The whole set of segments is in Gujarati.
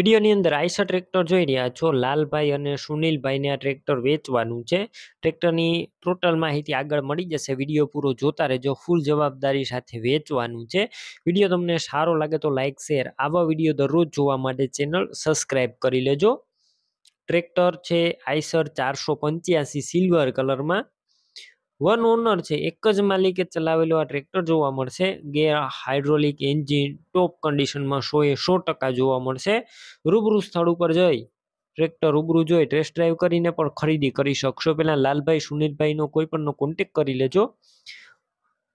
વિડીયોની અંદર આઈસર ટ્રેક્ટર જોઈ રહ્યા છો લાલભાઈ અને સુનિલભાઈને આ ટ્રેક્ટર વેચવાનું છે ટ્રેક્ટરની ટોટલ માહિતી આગળ મળી જશે વિડીયો પૂરો જોતા રહેજો ફૂલ જવાબદારી સાથે વેચવાનું છે વિડીયો તમને સારો લાગે તો લાઇક શેર આવા વિડીયો દરરોજ જોવા માટે ચેનલ સબસ્ક્રાઈબ કરી લેજો ટ્રેક્ટર છે આઈસર ચારસો સિલ્વર કલરમાં વન ઓનર છે એક જ માલિકે ચલાવેલું આ ટ્રેક્ટર જોવા મળશે ગેર હાઇડ્રોલિક એન્જિન ટોપ કન્ડિશનમાં સોએ સો ટકા જોવા મળશે રૂબરૂ સ્થળ ઉપર જઈ ટ્રેક્ટર રૂબરૂ જોઈ ટેસ્ટ ડ્રાઈવ કરીને પણ ખરીદી કરી શકશો પહેલાં લાલભાઈ સુનિલભાઈનો કોઈ પણનો કોન્ટેક કરી લેજો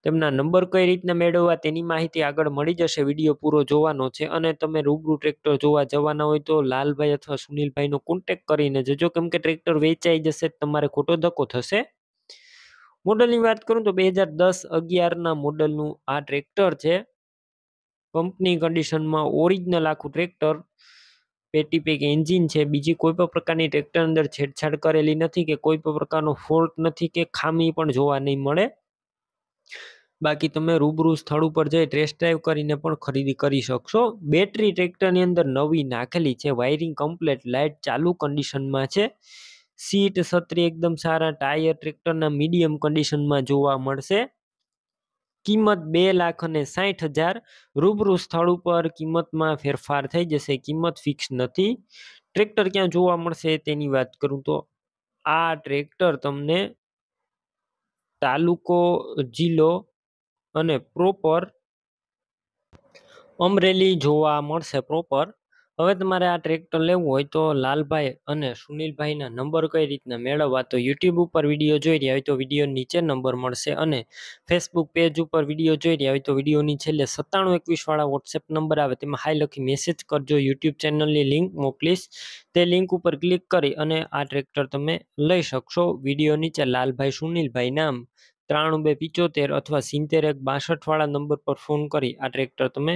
તેમના નંબર કઈ રીતના મેળવવા તેની માહિતી આગળ મળી જશે વિડીયો પૂરો જોવાનો છે અને તમે રૂબરૂ ટ્રેક્ટર જોવા જવાના હોય તો લાલભાઈ અથવા સુનિલભાઈનો કોન્ટેક કરીને જજો કેમ કે ટ્રેક્ટર વેચાઈ જશે તમારે ખોટો ધક્કો થશે મોડલની વાત કરું તો બે હજાર દસ અગિયારના મોડલનું આ ટ્રેક્ટર છે કંપની કન્ડિશનમાં ઓરિજિનલ આખું ટ્રેક્ટર પેટી પેક એન્જિન છે બીજી કોઈ પણ પ્રકારની ટ્રેક્ટર અંદર છેડછાડ કરેલી નથી કે કોઈ પણ પ્રકારનો ફોલ્ટ નથી કે ખામી પણ જોવા નહીં મળે બાકી તમે રૂબરૂ સ્થળ ઉપર જઈ ટેસ્ટ ડ્રાઈવ કરીને પણ ખરીદી કરી શકશો બેટરી ટ્રેક્ટરની અંદર નવી નાખેલી છે વાયરિંગ કમ્પ્લેટ લાઇટ ચાલુ કન્ડિશનમાં છે સીટ છત્રી એકદમ સારા ટાયર ટ્રેક્ટરના મીડિયમ કન્ડિશનમાં જોવા મળશે કિંમત બે લાખ અને સાઠ હજાર રૂબરૂ સ્થળ ઉપર કિંમતમાં ફેરફાર થઈ જશે કિંમત ફિક્સ નથી ટ્રેક્ટર ક્યાં જોવા મળશે તેની વાત કરું તો આ ટ્રેક્ટર તમને તાલુકો જિલ્લો અને પ્રોપર અમરેલી જોવા મળશે પ્રોપર હવે તમારે આ ટ્રેક્ટર લેવું હોય તો લાલભાઈ અને સુનિલભાઈના નંબર કઈ રીતના મેળવવા તો યુટ્યુબ ઉપર વિડીયો જોઈ રહ્યા હોય તો વિડીયો નીચે નંબર મળશે અને ફેસબુક પેજ ઉપર વિડીયો જોઈ રહ્યા હોય તો વિડીયોની છેલ્લે સત્તાણું એકવીસવાળા વોટ્સએપ નંબર આવે તેમાં હાઈ લખી મેસેજ કરજો યુટ્યુબ ચેનલની લિંક મોકલીશ તે લિંક ઉપર ક્લિક કરી અને આ ટ્રેક્ટર તમે લઈ શકશો વિડીયો નીચે લાલભાઈ સુનિલભાઈ નામ ત્રાણું બે પિચોતેર અથવા સિત્તેર એક બાસઠવાળા નંબર પર ફોન કરી આ ટ્રેક્ટર તમે